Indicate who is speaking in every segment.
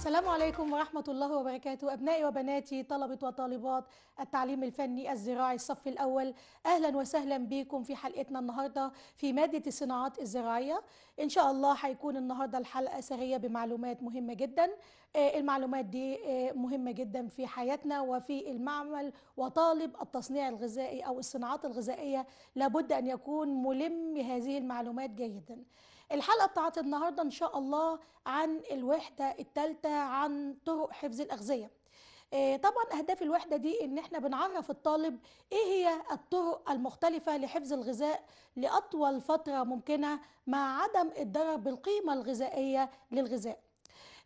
Speaker 1: السلام عليكم ورحمة الله وبركاته أبنائي وبناتي طلبة وطالبات التعليم الفني الزراعي الصف الأول أهلا وسهلا بكم في حلقتنا النهاردة في مادة الصناعات الزراعية إن شاء الله هيكون النهاردة الحلقة سرية بمعلومات مهمة جدا آه، المعلومات دي آه، مهمة جدا في حياتنا وفي المعمل وطالب التصنيع الغذائي أو الصناعات الغذائية لابد أن يكون ملم هذه المعلومات جيدا الحلقه بتاعت النهارده ان شاء الله عن الوحده الثالثه عن طرق حفظ الاغذيه آه، طبعا اهداف الوحده دي ان احنا بنعرف الطالب ايه هي الطرق المختلفه لحفظ الغذاء لاطول فتره ممكنه مع عدم الضرر بالقيمه الغذائيه للغذاء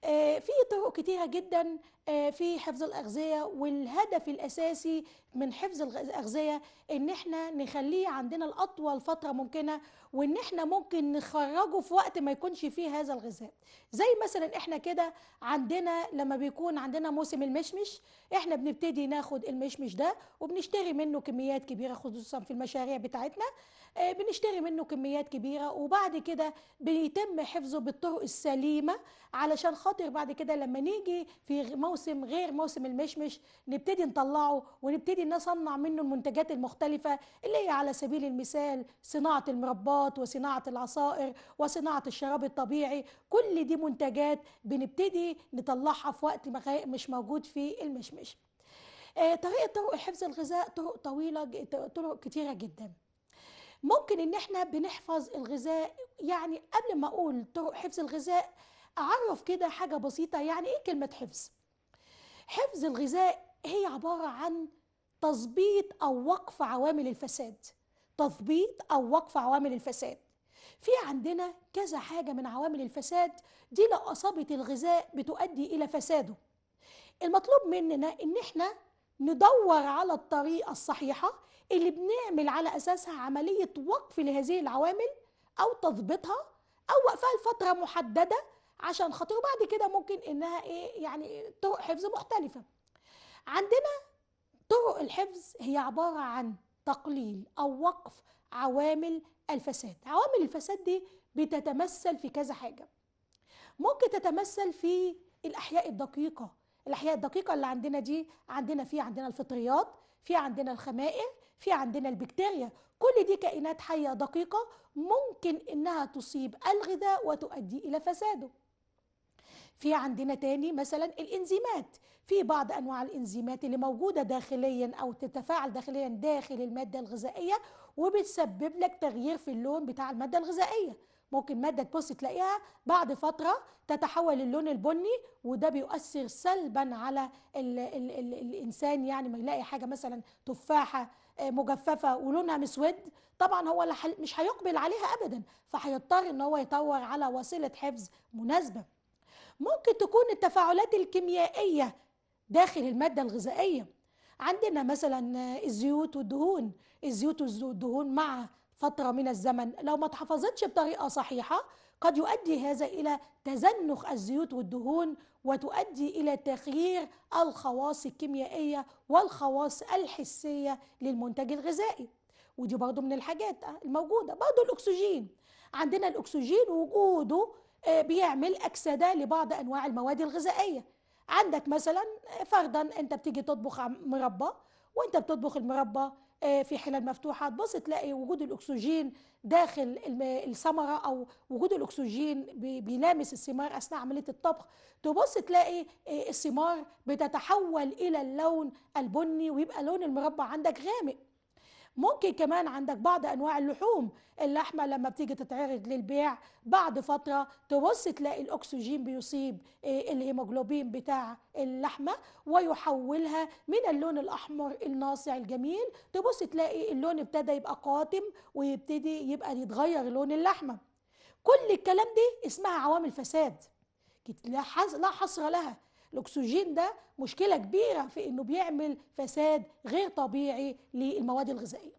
Speaker 1: آه، في طرق كتيرة جدا آه، في حفظ الأغذية والهدف الأساسي من حفظ الأغذية إن إحنا نخليه عندنا لأطول فترة ممكنة وإن إحنا ممكن نخرجه في وقت ما يكونش فيه هذا الغذاء زي مثلا إحنا كده عندنا لما بيكون عندنا موسم المشمش إحنا بنبتدي ناخد المشمش ده وبنشتري منه كميات كبيرة خصوصا في المشاريع بتاعتنا آه، بنشتري منه كميات كبيرة وبعد كده بيتم حفظه بالطرق السليمة علشان خاطر بعد كده لما نيجي في موسم غير موسم المشمش نبتدي نطلعه ونبتدي نصنع منه المنتجات المختلفة اللي هي على سبيل المثال صناعة المربات وصناعة العصائر وصناعة الشراب الطبيعي كل دي منتجات بنبتدي نطلعها في وقت مش موجود في المشمش آه، طريقة طرق حفظ الغذاء طرق طويلة طرق كتيرة جداً ممكن ان احنا بنحفظ الغذاء يعني قبل ما اقول طرق حفظ الغذاء اعرف كده حاجه بسيطه يعني ايه كلمه حفظ حفظ الغذاء هي عباره عن تظبيط او وقف عوامل الفساد تظبيط او وقف عوامل الفساد في عندنا كذا حاجه من عوامل الفساد دي لو اصابت الغذاء بتؤدي الى فساده المطلوب مننا ان احنا ندور على الطريقه الصحيحه اللي بنعمل على اساسها عمليه وقف لهذه العوامل او تضبيطها او وقفها لفتره محدده عشان خاطر بعد كده ممكن انها ايه يعني طرق حفظ مختلفه عندنا طرق الحفظ هي عباره عن تقليل او وقف عوامل الفساد عوامل الفساد دي بتتمثل في كذا حاجه ممكن تتمثل في الاحياء الدقيقه الاحياء الدقيقه اللي عندنا دي عندنا في عندنا الفطريات في عندنا الخمائر في عندنا البكتيريا كل دي كائنات حية دقيقة ممكن إنها تصيب الغذاء وتؤدي إلى فساده في عندنا تاني مثلا الانزيمات في بعض انواع الانزيمات اللي موجوده داخليا او تتفاعل داخليا داخل الماده الغذائيه وبتسبب لك تغيير في اللون بتاع الماده الغذائيه ممكن ماده تبص تلاقيها بعد فتره تتحول اللون البني وده بيؤثر سلبا على الـ الـ الـ الانسان يعني ما يلاقي حاجه مثلا تفاحه آه، مجففه ولونها مسود طبعا هو مش هيقبل عليها ابدا فهيضطر ان هو يطور على وسيله حفظ مناسبه ممكن تكون التفاعلات الكيميائيه داخل الماده الغذائيه عندنا مثلا آه، الزيوت والدهون الزيوت والدهون مع فتره من الزمن لو ما اتحفظتش بطريقه صحيحه قد يؤدي هذا الى تزنخ الزيوت والدهون وتؤدي إلى تغيير الخواص الكيميائية والخواص الحسية للمنتج الغذائي ودي برضو من الحاجات الموجودة برضو الأكسجين عندنا الأكسجين وجوده آه، بيعمل أكسدة لبعض أنواع المواد الغذائية عندك مثلا آه، فرضا أنت بتيجي تطبخ مربى وأنت بتطبخ المربى آه، في حلل مفتوحه تبص تلاقي وجود الاكسجين داخل الثمره او وجود الاكسجين بيلامس الثمار اثناء عمليه الطبخ تبص تلاقي آه، الثمار بتتحول الى اللون البني ويبقى لون المربى عندك غامق ممكن كمان عندك بعض انواع اللحوم اللحمه لما بتيجي تتعرض للبيع بعد فتره تبص تلاقي الاكسجين بيصيب آه، الهيموجلوبين بتاع اللحمه ويحولها من اللون الاحمر الناصع الجميل تبص تلاقي اللون ابتدى يبقى قاتم ويبتدي يبقى يتغير لون اللحمه كل الكلام دي اسمها عوامل فساد لا حصر لها الاكسجين ده مشكله كبيره في انه بيعمل فساد غير طبيعي للمواد الغذائيه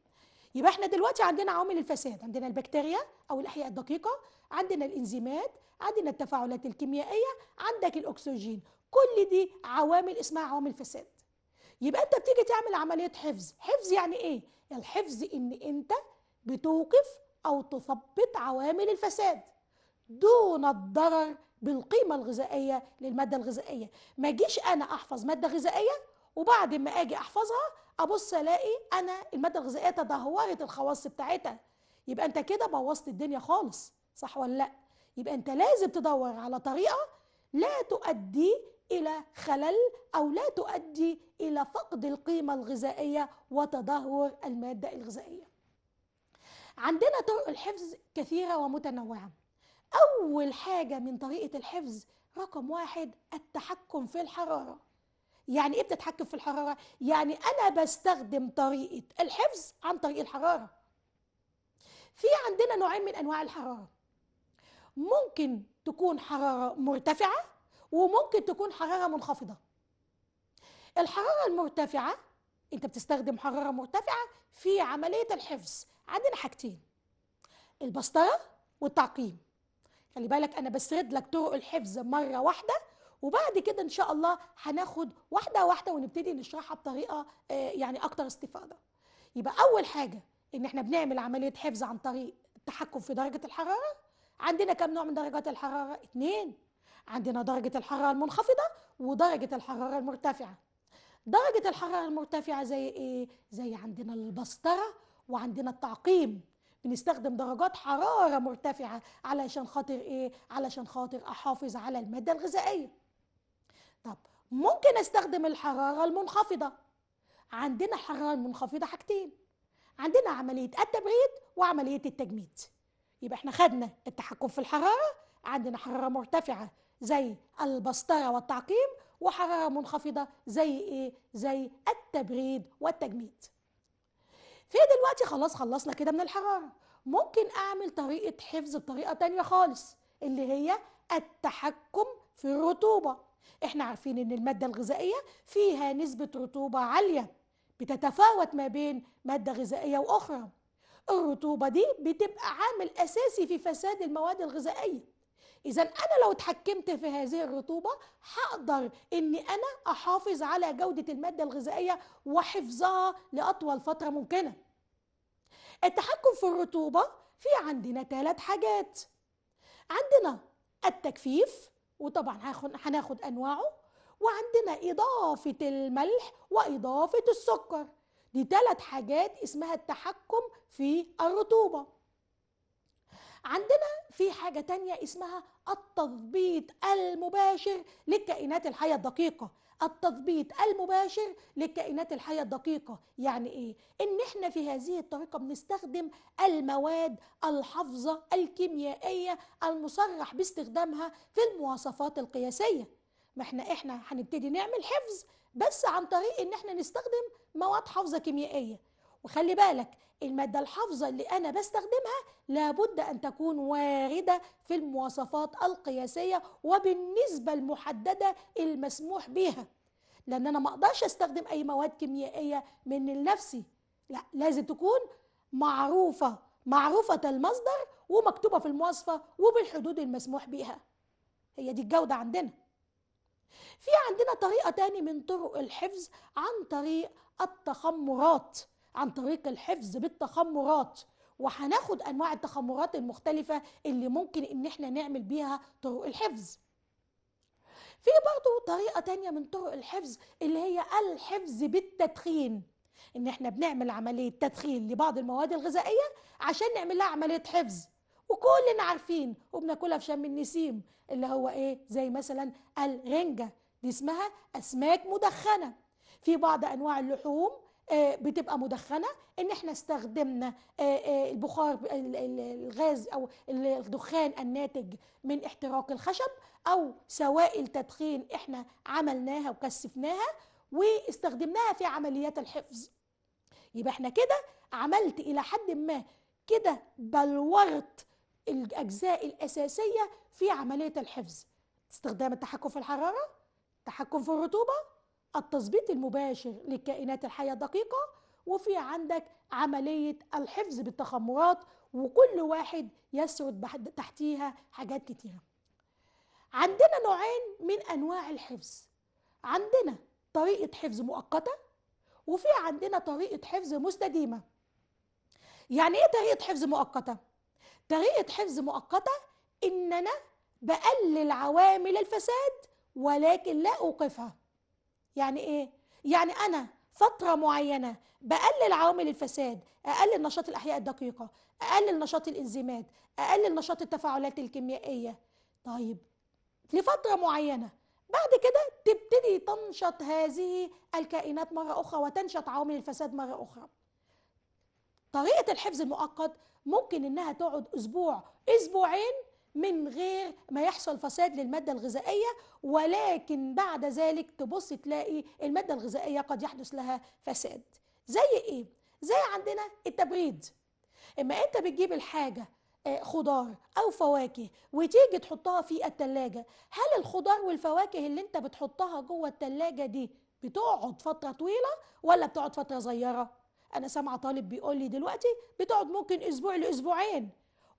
Speaker 1: يبقى احنا دلوقتي عندنا عوامل الفساد عندنا البكتيريا او الاحياء الدقيقه عندنا الانزيمات عندنا التفاعلات الكيميائيه عندك الاكسجين كل دي عوامل اسمها عوامل فساد يبقى انت بتيجي تعمل عمليه حفظ حفظ يعني ايه الحفظ ان انت بتوقف او تثبط عوامل الفساد دون الضرر بالقيمه الغذائيه للماده الغذائيه ما جيش انا احفظ ماده غذائيه وبعد ما اجي احفظها ابص الاقي انا الماده الغذائيه تدهورت الخواص بتاعتها يبقى انت كده بوظت الدنيا خالص صح ولا لا يبقى انت لازم تدور على طريقه لا تؤدي الى خلل او لا تؤدي الى فقد القيمه الغذائيه وتدهور الماده الغذائيه عندنا طرق الحفظ كثيره ومتنوعه أول حاجة من طريقة الحفظ رقم واحد التحكم في الحرارة يعني إيه بتتحكم في الحرارة؟ يعني أنا بستخدم طريقة الحفظ عن طريق الحرارة في عندنا نوعين من أنواع الحرارة ممكن تكون حرارة مرتفعة وممكن تكون حرارة منخفضة الحرارة المرتفعة أنت بتستخدم حرارة مرتفعة في عملية الحفظ عندنا حاجتين البسطرة والتعقيم خلي بالك انا بسرد لك طرق الحفظ مره واحده وبعد كده ان شاء الله هناخد واحده واحده ونبتدي نشرحها بطريقه آه، يعني اكتر استفاده يبقى اول حاجه ان احنا بنعمل عمليه حفظ عن طريق التحكم في درجه الحراره عندنا كم نوع من درجات الحراره اتنين عندنا درجه الحراره المنخفضه ودرجه الحراره المرتفعه درجه الحراره المرتفعه زي ايه زي عندنا البسطره وعندنا التعقيم بنستخدم درجات حراره مرتفعه علشان خاطر ايه علشان خاطر احافظ على الماده الغذائيه طب ممكن استخدم الحراره المنخفضه عندنا حراره منخفضه حاجتين عندنا عمليه التبريد وعمليه التجميد يبقى احنا خدنا التحكم في الحراره عندنا حراره مرتفعه زي البسطره والتعقيم وحراره منخفضه زي ايه زي التبريد والتجميد في دلوقتي خلاص خلصنا كده من الحراره ممكن اعمل طريقه حفظ بطريقه تانية خالص اللي هي التحكم في الرطوبه احنا عارفين ان الماده الغذائيه فيها نسبه رطوبه عاليه بتتفاوت ما بين ماده غذائيه واخرى الرطوبه دي بتبقى عامل اساسي في فساد المواد الغذائيه اذا انا لو اتحكمت في هذه الرطوبه هقدر اني انا احافظ على جوده الماده الغذائيه وحفظها لاطول فتره ممكنه التحكم في الرطوبه في عندنا ثلاث حاجات عندنا التجفيف وطبعا هناخد انواعه وعندنا اضافه الملح واضافه السكر دي ثلاث حاجات اسمها التحكم في الرطوبه عندنا في حاجة تانية اسمها التثبيط المباشر للكائنات الحية الدقيقة التثبيط المباشر للكائنات الحية الدقيقة يعني ايه؟ ان احنا في هذه الطريقة بنستخدم المواد الحافظة الكيميائية المصرح باستخدامها في المواصفات القياسية ما احنا احنا هنبتدي نعمل حفظ بس عن طريق ان احنا نستخدم مواد حافظة كيميائية وخلي بالك المادة الحافظة اللي أنا بستخدمها لابد أن تكون واردة في المواصفات القياسية وبالنسبة المحددة المسموح بها لأن أنا ما أقدرش أستخدم أي مواد كيميائية من لنفسي لا لازم تكون معروفة معروفة المصدر ومكتوبة في المواصفة وبالحدود المسموح بها هي دي الجودة عندنا في عندنا طريقة تاني من طرق الحفظ عن طريق التخمرات عن طريق الحفظ بالتخمرات وهناخد انواع التخمرات المختلفه اللي ممكن ان احنا نعمل بيها طرق الحفظ في برضه طريقه تانية من طرق الحفظ اللي هي الحفظ بالتدخين ان احنا بنعمل عمليه تدخين لبعض المواد الغذائيه عشان نعمل لها عمليه حفظ وكلنا عارفين وبناكلها في شم النسيم اللي هو ايه زي مثلا الرنجه دي اسمها اسماك مدخنه في بعض انواع اللحوم آه، بتبقى مدخنه ان احنا استخدمنا آه، آه، البخار الغاز او الدخان الناتج من احتراق الخشب او سوائل تدخين احنا عملناها وكثفناها واستخدمناها في عمليات الحفظ يبقى احنا كده عملت الى حد ما كده بلورت الاجزاء الاساسيه في عمليه الحفظ استخدام التحكم في الحراره التحكم في الرطوبه التثبيت المباشر للكائنات الحية الدقيقة وفي عندك عملية الحفظ بالتخمرات وكل واحد يسرد تحتيها حاجات كتيرة عندنا نوعين من أنواع الحفظ عندنا طريقة حفظ مؤقتة وفي عندنا طريقة حفظ مستديمة يعني إيه طريقة حفظ مؤقتة؟ طريقة حفظ مؤقتة إن أنا بقلل عوامل الفساد ولكن لا أوقفها يعني ايه يعني انا فتره معينه بقلل عوامل الفساد اقلل نشاط الاحياء الدقيقه اقلل نشاط الانزيمات اقلل نشاط التفاعلات الكيميائيه طيب لفتره معينه بعد كده تبتدي تنشط هذه الكائنات مره اخرى وتنشط عوامل الفساد مره اخرى طريقه الحفظ المؤقت ممكن انها تقعد اسبوع اسبوعين من غير ما يحصل فساد للمادة الغذائية ولكن بعد ذلك تبص تلاقي المادة الغذائية قد يحدث لها فساد زي ايه؟ زي عندنا التبريد اما انت بتجيب الحاجة آه، خضار او فواكه وتيجي تحطها في التلاجة هل الخضار والفواكه اللي انت بتحطها جوه التلاجة دي بتقعد فترة طويلة ولا بتقعد فترة صغيرة؟ انا سامعه طالب بيقول لي دلوقتي بتقعد ممكن اسبوع لاسبوعين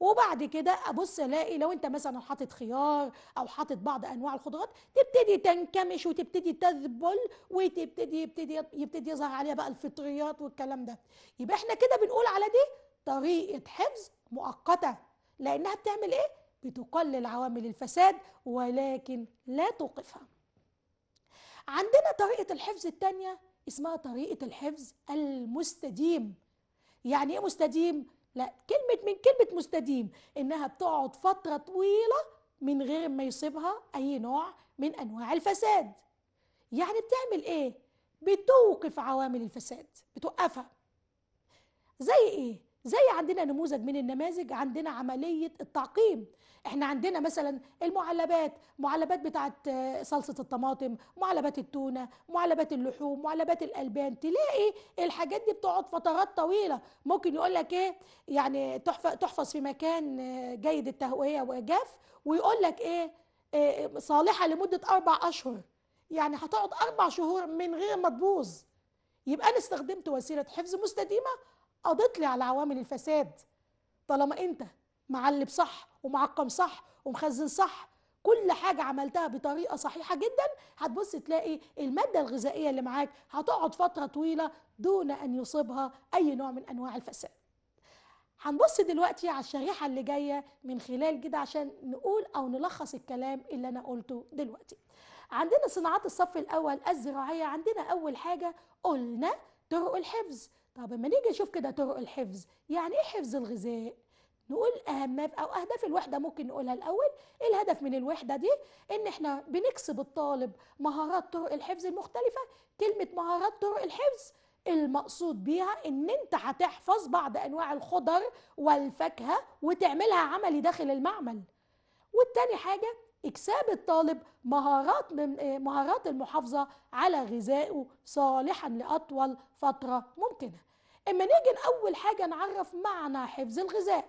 Speaker 1: وبعد كده ابص الاقي لو انت مثلا حاطط خيار او حاطط بعض انواع الخضروات تبتدي تنكمش وتبتدي تذبل وتبتدي يبتدي يبتدي يظهر عليها بقى الفطريات والكلام ده يبقى احنا كده بنقول على دي طريقه حفظ مؤقته لانها بتعمل ايه بتقلل عوامل الفساد ولكن لا توقفها عندنا طريقه الحفظ الثانيه اسمها طريقه الحفظ المستديم يعني ايه مستديم لا كلمة من كلمة مستديم إنها بتقعد فترة طويلة من غير ما يصيبها أي نوع من أنواع الفساد يعني بتعمل إيه؟ بتوقف عوامل الفساد بتوقفها زي إيه؟ زي عندنا نموذج من النماذج عندنا عملية التعقيم احنا عندنا مثلا المعلبات معلبات بتاعه آه، صلصه الطماطم معلبات التونه معلبات اللحوم معلبات الالبان تلاقي الحاجات دي بتقعد فترات طويله ممكن يقول لك ايه يعني تحفظ في مكان آه، جيد التهويه واجاف ويقول لك ايه, إيه صالحه لمده اربع اشهر يعني هتقعد اربع شهور من غير ما تبوظ يبقى انا استخدمت وسيله حفظ مستديمه قضت لي على عوامل الفساد طالما انت معلب صح ومعقم صح ومخزن صح كل حاجة عملتها بطريقة صحيحة جدا هتبص تلاقي المادة الغذائية اللي معاك هتقعد فترة طويلة دون أن يصيبها أي نوع من أنواع الفساد هنبص دلوقتي على الشريحة اللي جاية من خلال كده عشان نقول أو نلخص الكلام اللي أنا قلته دلوقتي عندنا صناعات الصف الأول الزراعية عندنا أول حاجة قلنا طرق الحفظ طب لما نيجي نشوف كده طرق الحفظ يعني إيه حفظ الغذاء؟ نقول أهم او اهداف الوحده ممكن نقولها الاول إيه الهدف من الوحده دي ان احنا بنكسب الطالب مهارات طرق الحفظ المختلفه كلمه مهارات طرق الحفظ المقصود بيها ان انت هتحفظ بعض انواع الخضر والفاكهه وتعملها عملي داخل المعمل والتاني حاجه اكساب الطالب مهارات من مهارات المحافظه على غذائه صالحا لاطول فتره ممكنه اما نيجي اول حاجه نعرف معنى حفظ الغذاء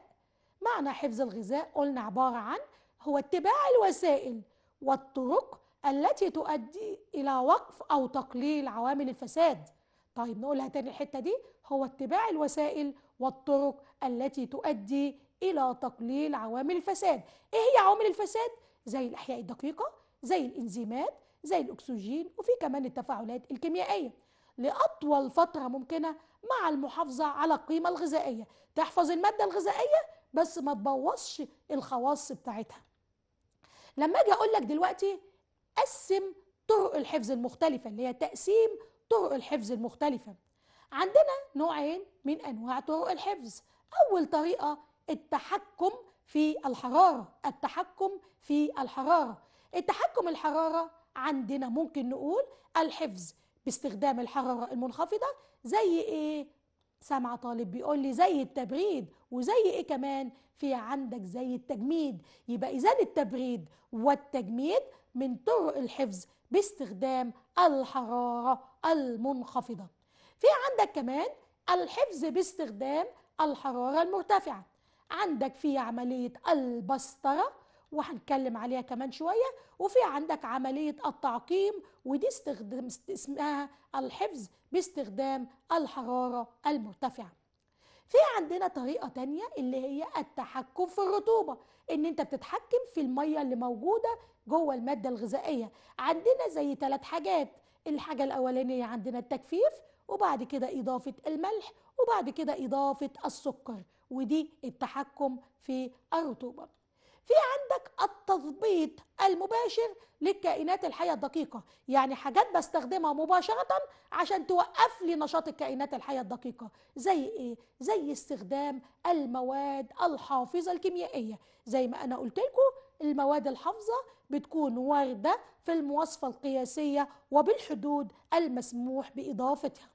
Speaker 1: معنى حفظ الغذاء قلنا عبارة عن هو اتباع الوسائل والطرق التي تؤدي إلى وقف أو تقليل عوامل الفساد طيب نقولها تاني الحتة دي هو اتباع الوسائل والطرق التي تؤدي إلى تقليل عوامل الفساد إيه هي عوامل الفساد؟ زي الأحياء الدقيقة زي الإنزيمات زي الأكسجين وفي كمان التفاعلات الكيميائية لأطول فترة ممكنة مع المحافظة على القيمة الغذائية تحفظ المادة الغذائية بس ما تبوظش الخواص بتاعتها لما اجي اقول لك دلوقتي قسم طرق الحفظ المختلفة اللي هي تقسيم طرق الحفظ المختلفة عندنا نوعين من أنواع طرق الحفظ أول طريقة التحكم في الحرارة التحكم في الحرارة التحكم الحرارة عندنا ممكن نقول الحفظ باستخدام الحرارة المنخفضة زي إيه؟ سامعة طالب بيقول لي زي التبريد وزي ايه كمان في عندك زي التجميد يبقى اذا التبريد والتجميد من طرق الحفظ باستخدام الحرارة المنخفضة في عندك كمان الحفظ باستخدام الحرارة المرتفعة عندك في عملية البسطرة وهنتكلم عليها كمان شوية وفي عندك عملية التعقيم ودي استخدام اسمها الحفظ باستخدام الحرارة المرتفعة في عندنا طريقة تانية اللي هي التحكم في الرطوبة ان انت بتتحكم في المية اللي موجودة جوه المادة الغذائية عندنا زي ثلاث حاجات الحاجة الأولانية عندنا التجفيف وبعد كده إضافة الملح وبعد كده إضافة السكر ودي التحكم في الرطوبة في عندك التثبيط المباشر للكائنات الحية الدقيقة يعني حاجات بستخدمها مباشرة عشان توقف لي نشاط الكائنات الحية الدقيقة زي ايه؟ زي استخدام المواد الحافظة الكيميائية زي ما أنا قلت لكم المواد الحافظة بتكون واردة في المواصفة القياسية وبالحدود المسموح بإضافتها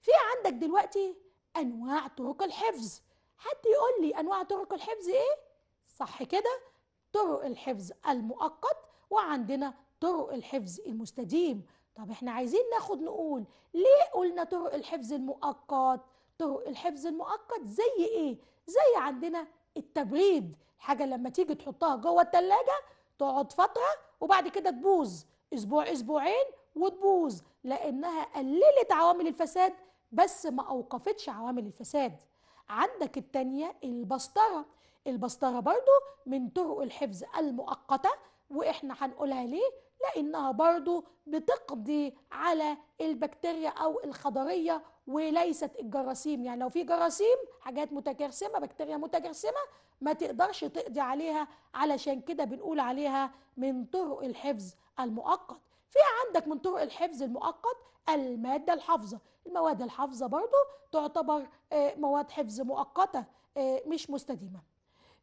Speaker 1: في عندك دلوقتي أنواع طرق الحفظ حد يقول لي أنواع طرق الحفظ إيه؟ صح كده طرق الحفظ المؤقت وعندنا طرق الحفظ المستديم طب احنا عايزين ناخد نقول ليه قلنا طرق الحفظ المؤقت طرق الحفظ المؤقت زي ايه زي عندنا التبريد حاجه لما تيجي تحطها جوه التلاجة تقعد فتره وبعد كده تبوظ اسبوع اسبوعين وتبوظ لانها قللت عوامل الفساد بس ما اوقفتش عوامل الفساد عندك التانية البسطره البسطرة برضو من طرق الحفظ المؤقتة وإحنا هنقولها ليه؟ لأنها برضو بتقضي على البكتيريا أو الخضرية وليست الجراثيم يعني لو في جراثيم حاجات متجرثمة بكتيريا متجرثمة ما تقدرش تقضي عليها علشان كده بنقول عليها من طرق الحفظ المؤقت في عندك من طرق الحفظ المؤقت المادة الحافظة المواد الحافظة برضو تعتبر آه، مواد حفظ مؤقتة آه، مش مستديمة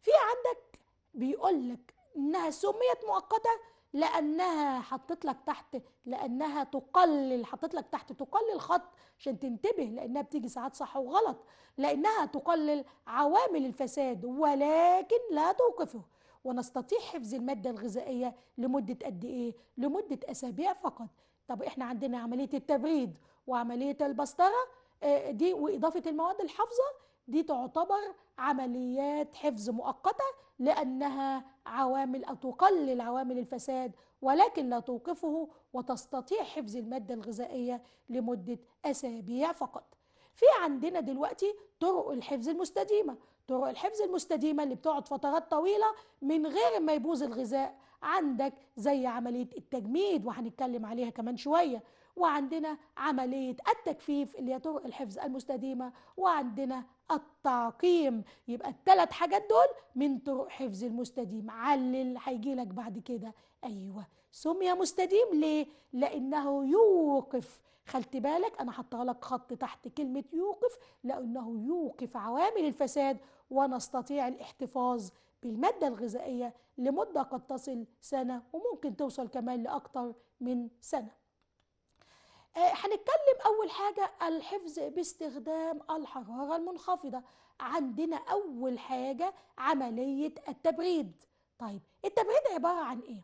Speaker 1: في عندك بيقول لك انها سميت مؤقته لانها حطت لك تحت لانها تقلل حطت لك تحت تقلل خط عشان تنتبه لانها بتيجي ساعات صح وغلط لانها تقلل عوامل الفساد ولكن لا توقفه ونستطيع حفظ الماده الغذائيه لمده قد ايه لمده اسابيع فقط طب احنا عندنا عمليه التبريد وعمليه البسطره آه، دي واضافه المواد الحافظه دي تعتبر عمليات حفظ مؤقتة لأنها عوامل أو تقلل عوامل الفساد ولكن لا توقفه وتستطيع حفظ المادة الغذائية لمدة أسابيع فقط في عندنا دلوقتي طرق الحفظ المستديمة طرق الحفظ المستديمة اللي بتقعد فترات طويلة من غير ما يبوظ الغذاء عندك زي عملية التجميد وهنتكلم عليها كمان شوية وعندنا عملية التجفيف اللي هي طرق الحفظ المستديمة وعندنا التعقيم يبقى الثلاث حاجات دول من طرق حفظ المستديم علل هيجي لك بعد كده ايوه سمي مستديم ليه لانه يوقف خلت بالك انا حطها لك خط تحت كلمه يوقف لانه يوقف عوامل الفساد ونستطيع الاحتفاظ بالمادة الغذائية لمدة قد تصل سنة وممكن توصل كمان لأكتر من سنة آه، هنتكلم أول حاجة الحفظ باستخدام الحرارة المنخفضة عندنا أول حاجة عملية التبريد طيب التبريد عبارة عن إيه؟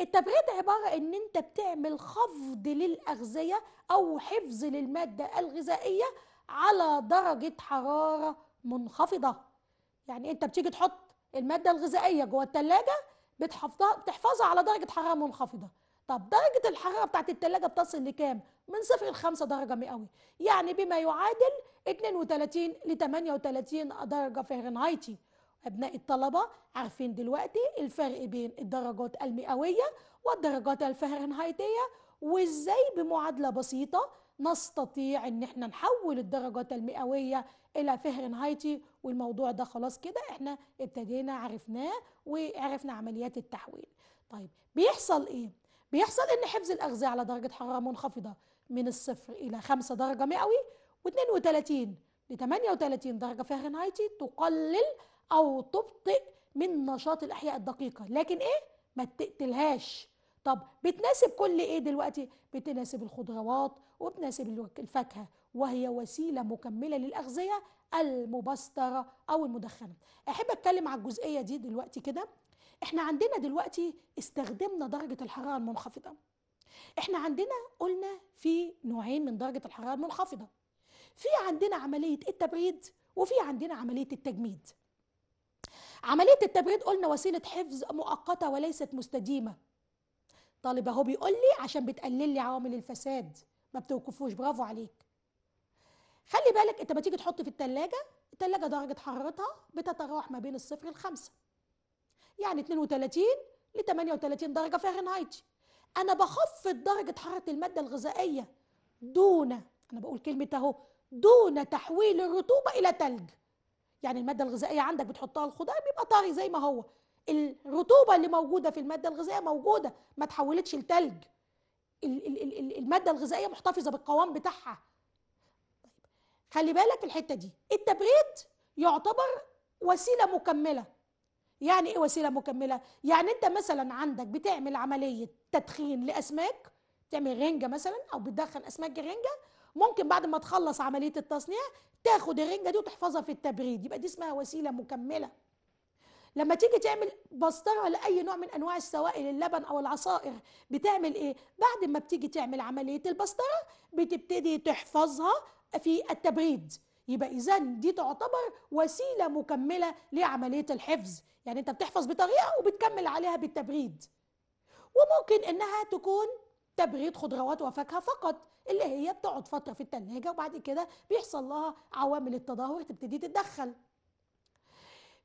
Speaker 1: التبريد عبارة ان انت بتعمل خفض للأغذية او حفظ للمادة الغذائية على درجة حرارة منخفضة يعني انت بتيجي تحط الماده الغذائيه جوه الثلاجه بتحفظها بتحفظها على درجه حراره منخفضه طب درجه الحراره بتاعه الثلاجه بتصل لكام من صفر ل 5 درجه مئوي يعني بما يعادل 32 ل 38 درجه فهرنهايتي ابناء الطلبه عارفين دلوقتي الفرق بين الدرجات المئويه والدرجات الفهرنهايتيه وازاي بمعادله بسيطه نستطيع ان احنا نحول الدرجات المئويه الى فهرنهايتي والموضوع ده خلاص كده احنا ابتدينا عرفناه وعرفنا عمليات التحويل طيب بيحصل ايه بيحصل ان حفظ الاغذيه على درجه حراره منخفضه من الصفر الى 5 درجه مئوي و32 ل 38 درجه فهرنهايتي تقلل او تبطئ من نشاط الاحياء الدقيقه لكن ايه ما تقتلهاش طب بتناسب كل ايه دلوقتي بتناسب الخضروات وبناسب الفاكهة وهي وسيلة مكملة للأغذية المبسترة أو المدخنة أحب أتكلم على الجزئية دي دلوقتي كده احنا عندنا دلوقتي استخدمنا درجة الحرارة المنخفضة احنا عندنا قلنا في نوعين من درجة الحرارة المنخفضة في عندنا عملية التبريد وفي عندنا عملية التجميد عملية التبريد قلنا وسيلة حفظ مؤقتة وليست مستديمة طالب اهو بيقول لي عشان بتقلل لي عوامل الفساد ما بتوقفوش برافو عليك خلي بالك انت ما تيجي تحط في التلاجة التلاجة درجة حرارتها بتتراوح ما بين الصفر لخمسة يعني 32 ل 38 درجة فهرنهايت انا بخفض درجة حرارة المادة الغذائية دون انا بقول كلمة اهو دون تحويل الرطوبة الى تلج يعني المادة الغذائية عندك بتحطها الخضار بيبقى طري زي ما هو الرطوبة اللي موجودة في المادة الغذائية موجودة ما تحولتش لتلج الماده الغذائيه محتفظه بالقوام بتاعها طيب، خلي بالك الحته دي التبريد يعتبر وسيله مكمله يعني ايه وسيله مكمله يعني انت مثلا عندك بتعمل عمليه تدخين لاسماك تعمل رنجه مثلا او بتدخن اسماك الرنجه ممكن بعد ما تخلص عمليه التصنيع تاخد الرنجه دي وتحفظها في التبريد يبقى دي اسمها وسيله مكمله لما تيجي تعمل بسطرة لأي نوع من أنواع السوائل اللبن أو العصائر بتعمل إيه؟ بعد ما بتيجي تعمل عملية البسطرة بتبتدي تحفظها في التبريد يبقى إذا دي تعتبر وسيلة مكملة لعملية الحفظ يعني أنت بتحفظ بطريقة وبتكمل عليها بالتبريد وممكن إنها تكون تبريد خضروات وفاكهة فقط اللي هي بتقعد فترة في التلاجة وبعد كده بيحصل لها عوامل التدهور تبتدي تتدخل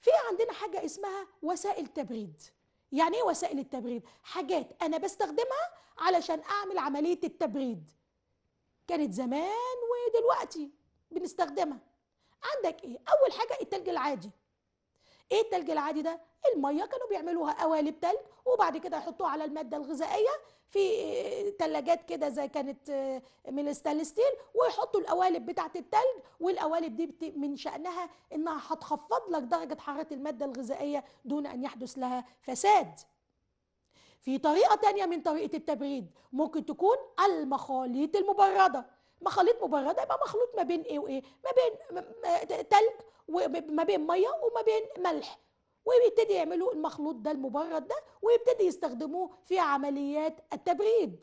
Speaker 1: في عندنا حاجة اسمها وسائل تبريد يعني ايه وسائل التبريد؟ حاجات أنا بستخدمها علشان أعمل عملية التبريد كانت زمان ودلوقتي بنستخدمها عندك ايه؟ أول حاجة التلج العادي ايه التلج العادي ده الميه كانوا بيعملوها قوالب تلج وبعد كده يحطوها على الماده الغذائيه في آه، تلاجات كده زي كانت آه، من الستانلس ستيل ويحطوا القوالب بتاعه التلج والقوالب دي من شانها انها هتخفض لك درجه حراره الماده الغذائيه دون ان يحدث لها فساد في طريقه تانية من طريقه التبريد ممكن تكون المخاليط المبرده مخاليط مبرده يبقى مخلوط ما بين ايه وايه ما بين تلج وما بين ميه وما بين ملح ويبتدي يعملوا المخلوط ده المبرد ده ويبتدي يستخدموه في عمليات التبريد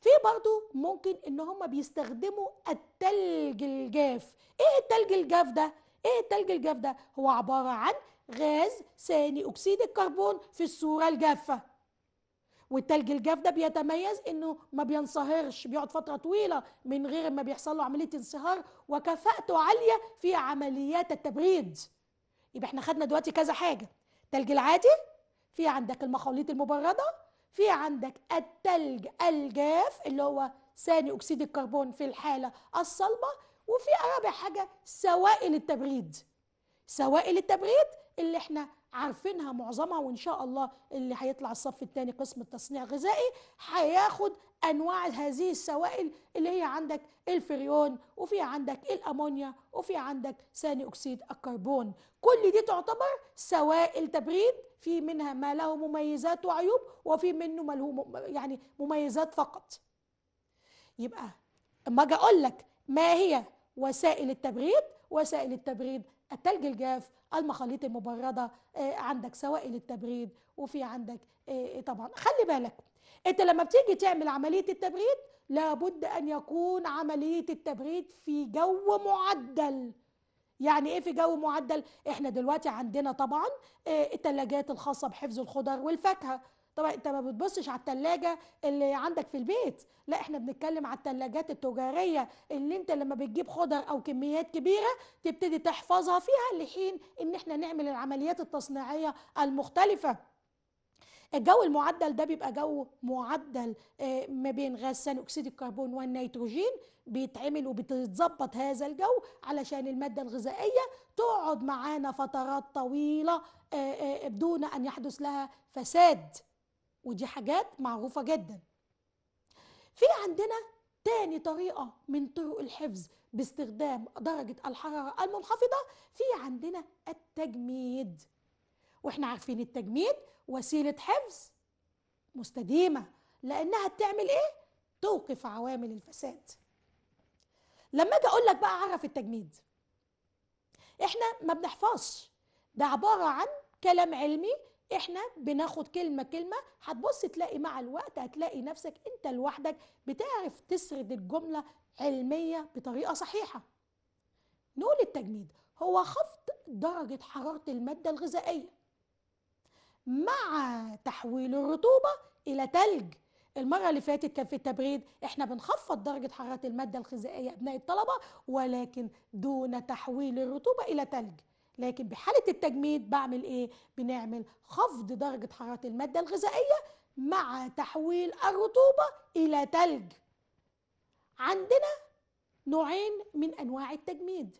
Speaker 1: في برضو ممكن ان هم بيستخدموا التلج الجاف ايه التلج الجاف ده ايه التلج الجاف ده هو عباره عن غاز ثاني اكسيد الكربون في الصوره الجافه والتلج الجاف ده بيتميز انه ما بينصهرش بيقعد فتره طويله من غير ما بيحصل له عمليه انصهار وكفاءته عاليه في عمليات التبريد يبقى احنا خدنا دلوقتي كذا حاجه التلج العادي في عندك المخاليط المبرده في عندك التلج الجاف اللي هو ثاني اكسيد الكربون في الحاله الصلبه وفي رابع حاجه سوائل التبريد سوائل التبريد اللي احنا عارفينها معظمها وان شاء الله اللي هيطلع الصف الثاني قسم التصنيع الغذائي هياخد انواع هذه السوائل اللي هي عندك الفريون وفي عندك الامونيا وفي عندك ثاني اكسيد الكربون كل دي تعتبر سوائل تبريد في منها ما له مميزات وعيوب وفي منه ما له يعني مميزات فقط يبقى اما اجي اقول لك ما هي وسائل التبريد وسائل التبريد التلج الجاف المخاليط المبردة آه، عندك سوائل التبريد وفي عندك آه، آه، طبعا خلي بالك انت لما بتيجي تعمل عملية التبريد لابد ان يكون عملية التبريد في جو معدل يعني ايه في جو معدل احنا دلوقتي عندنا طبعا الثلاجات الخاصة بحفظ الخضر والفاكهة طبعا انت ما بتبصش على التلاجة اللي عندك في البيت لا احنا بنتكلم على التلاجات التجارية اللي انت لما بتجيب خضر او كميات كبيرة تبتدي تحفظها فيها لحين ان احنا نعمل العمليات التصنيعية المختلفة الجو المعدل ده بيبقى جو معدل آه، ما بين غاز ثاني اكسيد الكربون والنيتروجين بيتعمل وبتتظبط هذا الجو علشان الماده الغذائيه تقعد معانا فترات طويله بدون آه، آه، ان يحدث لها فساد ودي حاجات معروفة جدا في عندنا تاني طريقة من طرق الحفظ باستخدام درجة الحرارة المنخفضة في عندنا التجميد واحنا عارفين التجميد وسيلة حفظ مستديمة لأنها بتعمل إيه؟ توقف عوامل الفساد لما أجي أقول لك بقى عرف التجميد إحنا ما بنحفظش ده عبارة عن كلام علمي احنا بناخد كلمه كلمه هتبص تلاقي مع الوقت هتلاقي نفسك انت لوحدك بتعرف تسرد الجمله علميه بطريقه صحيحه نقول التجميد هو خفض درجه حراره الماده الغذائيه مع تحويل الرطوبه الى تلج المرة اللي فاتت كان في التبريد احنا بنخفض درجة حرارة المادة الغذائية أبناء الطلبة ولكن دون تحويل الرطوبة إلى تلج لكن بحاله التجميد بعمل ايه بنعمل خفض درجه حراره الماده الغذائيه مع تحويل الرطوبه الى تلج عندنا نوعين من انواع التجميد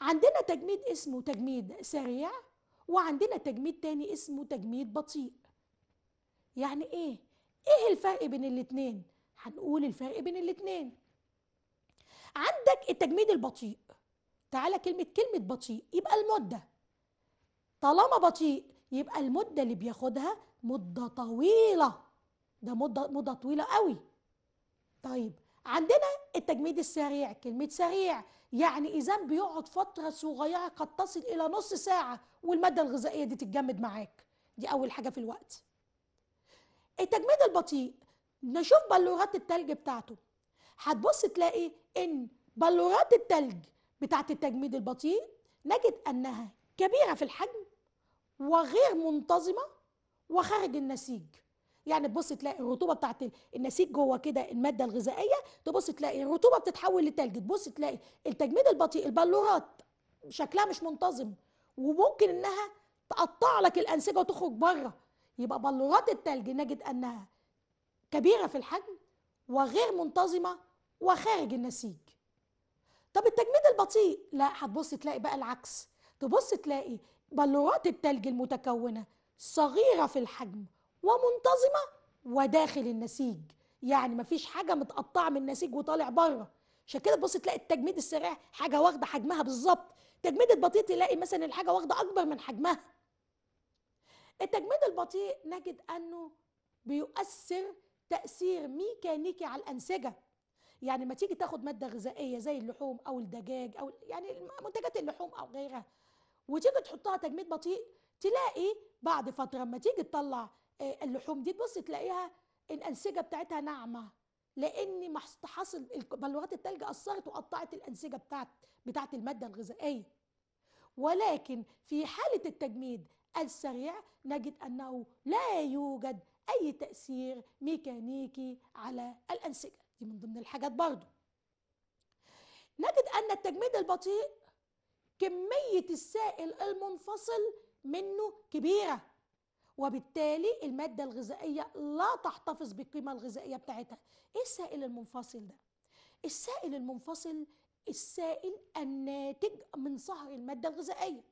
Speaker 1: عندنا تجميد اسمه تجميد سريع وعندنا تجميد تاني اسمه تجميد بطيء يعني ايه ايه الفرق بين الاتنين هنقول الفرق بين الاتنين عندك التجميد البطيء تعالى كلمة كلمة بطيء يبقى المدة طالما بطيء يبقى المدة اللي بياخدها مدة طويلة ده مدة مدة طويلة قوي طيب عندنا التجميد السريع كلمة سريع يعني إذا بيقعد فترة صغيرة قد تصل إلى نص ساعة والمادة الغذائية دي تتجمد معاك دي أول حاجة في الوقت التجميد البطيء نشوف بلورات التلج بتاعته هتبص تلاقي إن بلورات التلج بتاعة التجميد البطيء نجد أنها كبيرة في الحجم وغير منتظمة وخارج النسيج يعني تبص تلاقي الرطوبة بتاعت النسيج جوه كده المادة الغذائية تبص تلاقي الرطوبة بتتحول لتلج تبص تلاقي التجميد البطيء البلورات شكلها مش منتظم وممكن انها تقطع لك الأنسجة وتخرج بره يبقى بلورات التلج نجد أنها كبيرة في الحجم وغير منتظمة وخارج النسيج طب التجميد البطيء لا هتبص تلاقي بقى العكس تبص تلاقي بلورات التلج المتكونه صغيره في الحجم ومنتظمه وداخل النسيج يعني مفيش حاجه متقطعه من النسيج وطالع بره عشان كده تبص تلاقي التجميد السريع حاجه واخده حجمها بالظبط التجميد البطيء تلاقي مثلا الحاجه واخده اكبر من حجمها التجميد البطيء نجد انه بيؤثر تاثير ميكانيكي على الانسجه يعني ما تيجي تاخد ماده غذائيه زي اللحوم او الدجاج او يعني منتجات اللحوم او غيرها وتيجي تحطها تجميد بطيء تلاقي بعد فتره ما تيجي تطلع آه، اللحوم دي تبص تلاقيها الانسجه بتاعتها ناعمه لان حصل بلورات التلج اثرت وقطعت الانسجه بتاعت بتاعت الماده الغذائيه ولكن في حاله التجميد السريع نجد انه لا يوجد اي تاثير ميكانيكي على الانسجه دي من ضمن الحاجات برضو نجد أن التجميد البطيء كمية السائل المنفصل منه كبيرة وبالتالي المادة الغذائية لا تحتفظ بالقيمة الغذائية بتاعتها إيه السائل المنفصل ده؟ السائل المنفصل السائل الناتج من صهر المادة الغذائية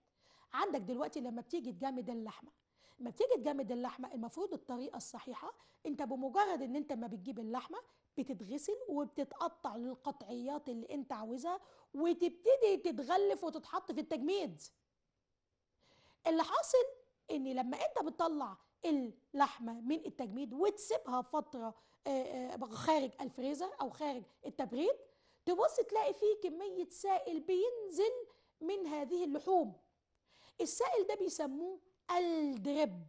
Speaker 1: عندك دلوقتي لما بتيجي تجمد اللحمة لما بتيجي تجمد اللحمة المفروض الطريقة الصحيحة انت بمجرد ان انت ما بتجيب اللحمة بتتغسل وبتتقطع للقطعيات اللي انت عاوزها وتبتدي تتغلف وتتحط في التجميد اللي حاصل ان لما انت بتطلع اللحمه من التجميد وتسيبها فتره آه، آه، خارج الفريزر او خارج التبريد تبص تلاقي فيه كميه سائل بينزل من هذه اللحوم السائل ده بيسموه الدرب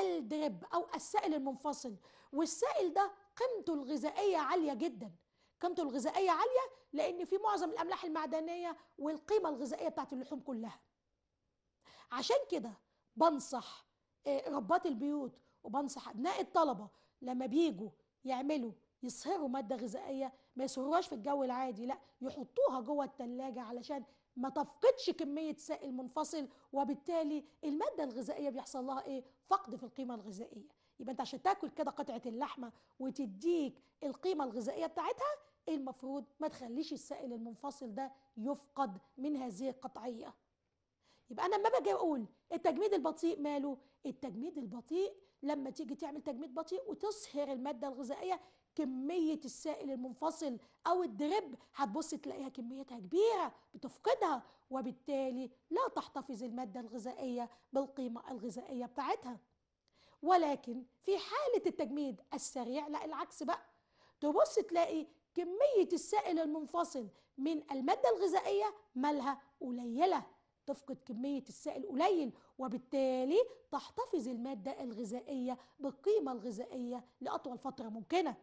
Speaker 1: الدرب او السائل المنفصل والسائل ده قيمته الغذائيه عاليه جدا قيمته الغذائيه عاليه لان في معظم الاملاح المعدنيه والقيمه الغذائيه بتاعت اللحوم كلها عشان كده بنصح آه، ربات البيوت وبنصح ابناء الطلبه لما بيجوا يعملوا يصهروا ماده غذائيه ما يصهروهاش في الجو العادي لا يحطوها جوه الثلاجه علشان ما تفقدش كميه سائل منفصل وبالتالي الماده الغذائيه بيحصل لها ايه فقد في القيمه الغذائيه يبقى انت عشان تاكل كده قطعه اللحمه وتديك القيمه الغذائيه بتاعتها المفروض ما تخليش السائل المنفصل ده يفقد من هذه القطعيه يبقى انا لما باجي اقول التجميد البطيء ماله التجميد البطيء لما تيجي تعمل تجميد بطيء وتصهر الماده الغذائيه كميه السائل المنفصل او الدرب هتبص تلاقيها كميتها كبيره بتفقدها وبالتالي لا تحتفظ الماده الغذائيه بالقيمه الغذائيه بتاعتها ولكن في حالة التجميد السريع لا العكس بقى تبص تلاقي كمية السائل المنفصل من المادة الغذائية مالها قليلة تفقد كمية السائل قليل وبالتالي تحتفظ المادة الغذائية بالقيمة الغذائية لأطول فترة ممكنة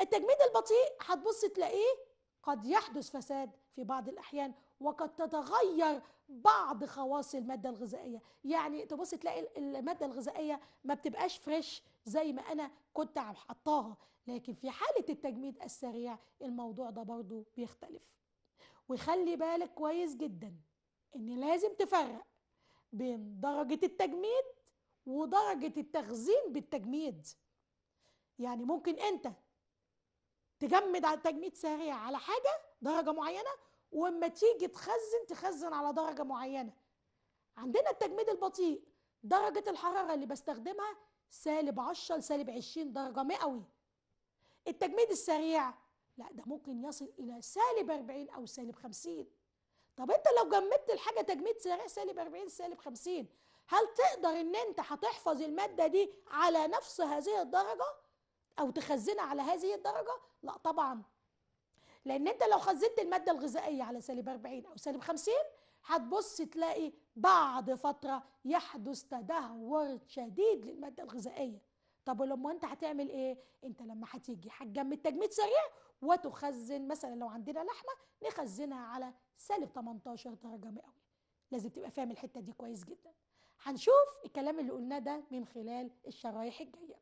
Speaker 1: التجميد البطيء هتبص تلاقيه قد يحدث فساد في بعض الأحيان وقد تتغير بعض خواص المادة الغذائية يعني تبص تلاقي المادة الغذائية ما بتبقاش فريش زي ما أنا كنت حطاها لكن في حالة التجميد السريع الموضوع ده برضو بيختلف وخلي بالك كويس جدا إن لازم تفرق بين درجة التجميد ودرجة التخزين بالتجميد يعني ممكن أنت تجمد على تجميد سريع على حاجة درجة معينة واما تيجي تخزن تخزن على درجه معينه عندنا التجميد البطيء درجه الحراره اللي بستخدمها سالب 10 لسالب 20 درجه مئوي التجميد السريع لا ده ممكن يصل الى سالب 40 او سالب 50 طب انت لو جمدت الحاجه تجميد سريع سالب 40 سالب 50 هل تقدر ان انت هتحفظ الماده دي على نفس هذه الدرجه او تخزنها على هذه الدرجه لا طبعا لان انت لو خزنت الماده الغذائيه على سالب 40 او سالب 50 هتبص تلاقي بعد فتره يحدث تدهور شديد للماده الغذائيه طب ولما انت هتعمل ايه انت لما هتيجي هتجمد تجميد سريع وتخزن مثلا لو عندنا لحمه نخزنها على سالب 18 درجه مئويه لازم تبقى فاهم الحته دي كويس جدا هنشوف الكلام اللي قلناه ده من خلال الشرايح الجايه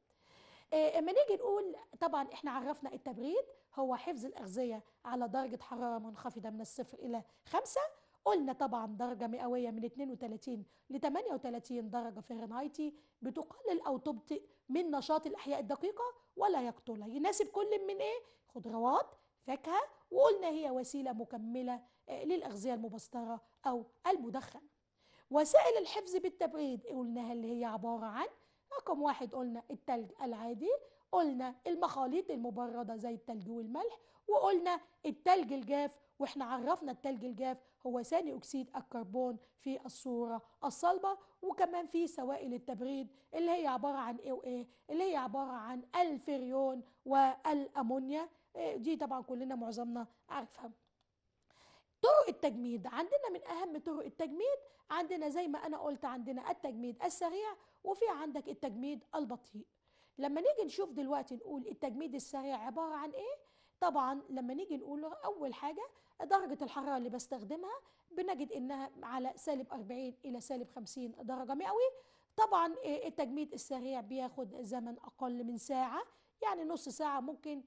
Speaker 1: آه، اما نيجي نقول طبعا احنا عرفنا التبريد هو حفظ الأغذية على درجة حرارة منخفضة من الصفر إلى خمسة قلنا طبعا درجة مئوية من 32 ل 38 درجة فهرنهايتي بتقلل أو تبطئ من نشاط الأحياء الدقيقة ولا يقتلها يناسب كل من إيه؟ خضروات فاكهة وقلنا هي وسيلة مكملة آه، للأغذية المبسترة أو المدخنة وسائل الحفظ بالتبريد قلناها اللي هي عبارة عن رقم واحد قلنا التلج العادي قلنا المخاليط المبردة زي التلج والملح وقلنا التلج الجاف واحنا عرفنا التلج الجاف هو ثاني أكسيد الكربون في الصورة الصلبة وكمان في سوائل التبريد اللي هي عبارة عن ايه وايه اللي هي عبارة عن الفريون والأمونيا آه، دي طبعا كلنا معظمنا عارفها طرق التجميد عندنا من اهم طرق التجميد عندنا زي ما انا قلت عندنا التجميد السريع وفي عندك التجميد البطيء لما نيجي نشوف دلوقتي نقول التجميد السريع عبارة عن إيه؟ طبعا لما نيجي نقول أول حاجة درجة الحرارة اللي بستخدمها بنجد إنها على سالب 40 إلى سالب 50 درجة مئوي طبعا آه، التجميد السريع بياخد زمن أقل من ساعة يعني نص ساعة ممكن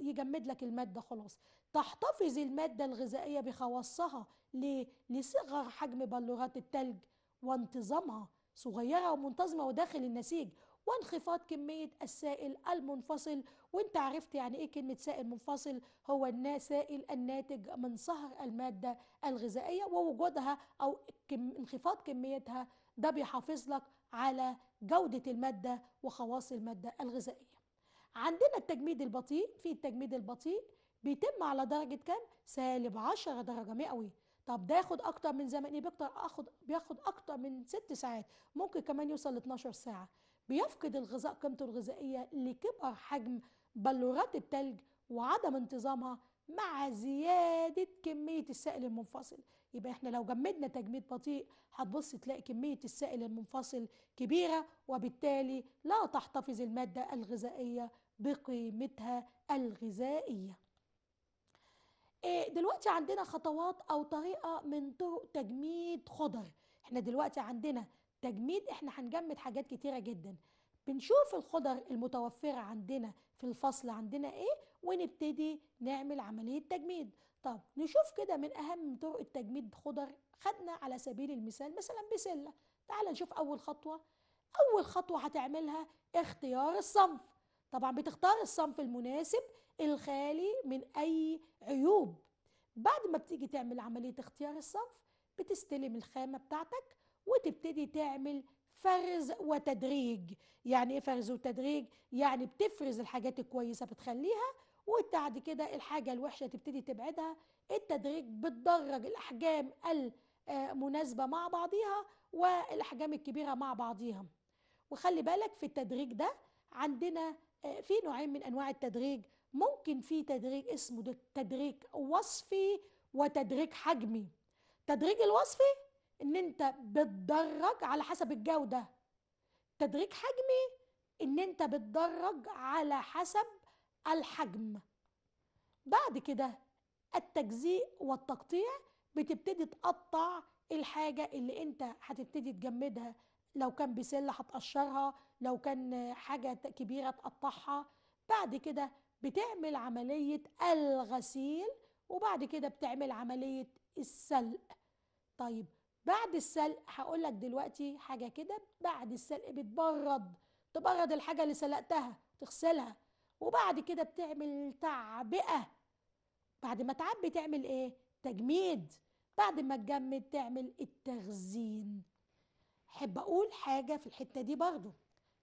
Speaker 1: يجمد لك المادة خلاص تحتفظ المادة الغذائية بخواصها ليه؟ لصغر حجم بلورات التلج وانتظامها صغيرة ومنتظمة وداخل النسيج وانخفاض كمية السائل المنفصل وانت عرفت يعني ايه كلمة سائل منفصل هو سائل الناتج من صهر المادة الغذائية ووجودها او انخفاض كميتها ده بيحافظ لك على جودة المادة وخواص المادة الغذائية عندنا التجميد البطيء في التجميد البطيء بيتم على درجة كام؟ سالب 10 درجة مئوية طب ده ياخد اكتر من زمن ايه بيكتر اخد بياخد اكتر من ست ساعات ممكن كمان يوصل ل 12 ساعه بيفقد الغذاء قيمته الغذائية لكبر حجم بلورات التلج وعدم انتظامها مع زيادة كمية السائل المنفصل يبقى احنا لو جمدنا تجميد بطيء هتبص تلاقي كمية السائل المنفصل كبيرة وبالتالي لا تحتفظ المادة الغذائية بقيمتها الغذائية إيه، دلوقتي عندنا خطوات أو طريقة من طرق تجميد خضر احنا دلوقتي عندنا تجميد احنا هنجمد حاجات كتيرة جدا بنشوف الخضر المتوفرة عندنا في الفصل عندنا ايه ونبتدي نعمل عملية تجميد طب نشوف كده من اهم طرق التجميد خضر خدنا على سبيل المثال مثلا بسلة تعال نشوف اول خطوة اول خطوة هتعملها اختيار الصنف طبعا بتختار الصنف المناسب الخالي من اي عيوب بعد ما بتيجي تعمل عملية اختيار الصنف بتستلم الخامة بتاعتك وتبتدي تعمل فرز وتدريج يعني ايه فرز وتدريج يعني بتفرز الحاجات الكويسه بتخليها وبعد كده الحاجه الوحشه تبتدي تبعدها التدريج بتدرج الاحجام المناسبه مع بعضيها والاحجام الكبيره مع بعضيها وخلي بالك في التدريج ده عندنا في نوعين من انواع التدريج ممكن في تدريج اسمه تدريج وصفي وتدريج حجمي تدريج الوصفي ان انت بتدرج على حسب الجوده تدريج حجمي ان انت بتدرج على حسب الحجم بعد كده التجزيء والتقطيع بتبتدي تقطع الحاجه اللي انت هتبتدي تجمدها لو كان بسله هتقشرها لو كان حاجه كبيره تقطعها بعد كده بتعمل عمليه الغسيل وبعد كده بتعمل عمليه السلق طيب بعد السلق هقول لك دلوقتي حاجه كده بعد السلق بتبرد تبرد الحاجه اللي سلقتها تغسلها وبعد كده بتعمل تعبئه بعد ما تعبي تعمل ايه تجميد بعد ما تجمد تعمل التخزين حب اقول حاجه في الحته دي برضو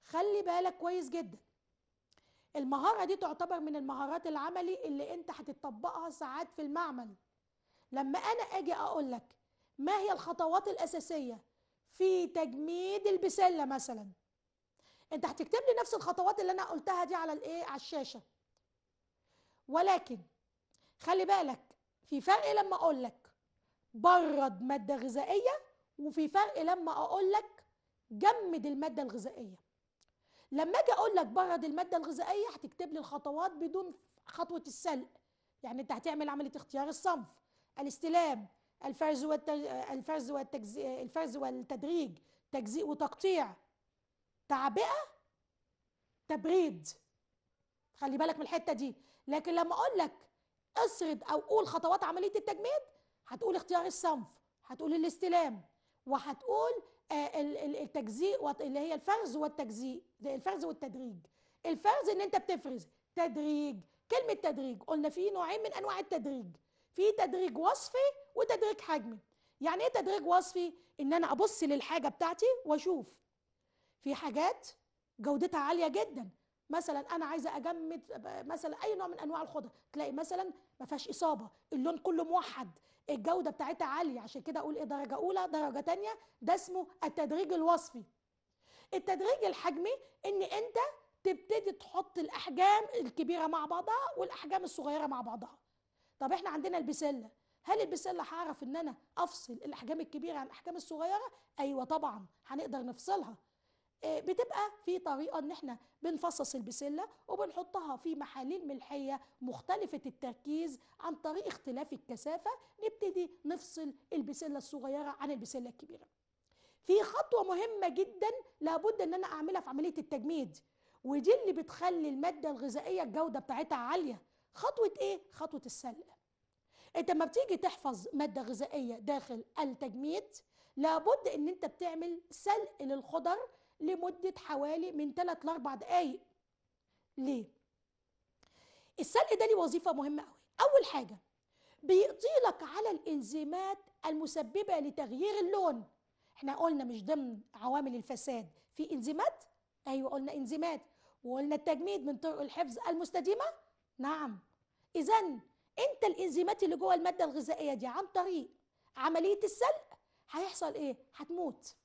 Speaker 1: خلي بالك كويس جدا المهارة دي تعتبر من المهارات العملي اللي انت هتطبقها ساعات في المعمل لما انا اجي اقول لك ما هي الخطوات الأساسية في تجميد البسلة مثلا انت هتكتب لي نفس الخطوات اللي انا قلتها دي على الايه على الشاشة ولكن خلي بالك في فرق لما اقول لك برد مادة غذائية وفي فرق لما اقول لك جمد المادة الغذائية لما اجي اقول لك برد المادة الغذائية هتكتب لي الخطوات بدون خطوة السلق يعني انت هتعمل عملية اختيار الصنف الاستلام الفرز الفرز والتجزئ الفرز والتدريج تجزيء وتقطيع تعبئه تبريد خلي بالك من الحته دي لكن لما اقول لك اسرد او قول خطوات عمليه التجميد هتقول اختيار الصنف هتقول الاستلام وهتقول آه، التجزيء اللي هي الفرز والتجزيء الفرز والتدريج الفرز ان انت بتفرز تدريج كلمه تدريج قلنا في نوعين من انواع التدريج في تدريج وصفي وتدريج حجمي يعني ايه تدريج وصفي ان انا ابص للحاجه بتاعتي واشوف في حاجات جودتها عاليه جدا مثلا انا عايزه اجمد مثلا اي نوع من انواع الخضر تلاقي مثلا ما فيهاش اصابه اللون كله موحد الجوده بتاعتها عاليه عشان كده اقول ايه درجه اولى درجه ثانيه ده اسمه التدريج الوصفي التدريج الحجمي ان انت تبتدي تحط الاحجام الكبيره مع بعضها والاحجام الصغيره مع بعضها طب احنا عندنا البسله هل البسله هعرف ان انا افصل الاحجام الكبيره عن الاحجام الصغيره ايوه طبعا هنقدر نفصلها آه، بتبقى في طريقه ان احنا بنفصص البسله وبنحطها في محاليل ملحيه مختلفه التركيز عن طريق اختلاف الكثافه نبتدي نفصل البسله الصغيره عن البسله الكبيره. في خطوه مهمه جدا لابد ان انا اعملها في عمليه التجميد ودي اللي بتخلي الماده الغذائيه الجوده بتاعتها عاليه خطوه ايه خطوه السلق انت لما بتيجي تحفظ ماده غذائيه داخل التجميد لابد ان انت بتعمل سلق للخضر لمده حوالي من 3 ل 4 دقائق ليه السلق ده ليه وظيفه مهمه قوي اول حاجه بيقضي لك على الانزيمات المسببه لتغيير اللون احنا قلنا مش ضمن عوامل الفساد في انزيمات ايوه قلنا انزيمات وقلنا التجميد من طرق الحفظ المستديمه نعم إذا أنت الإنزيمات اللي جوه المادة الغذائية دي عن طريق عملية السلق هيحصل إيه؟ هتموت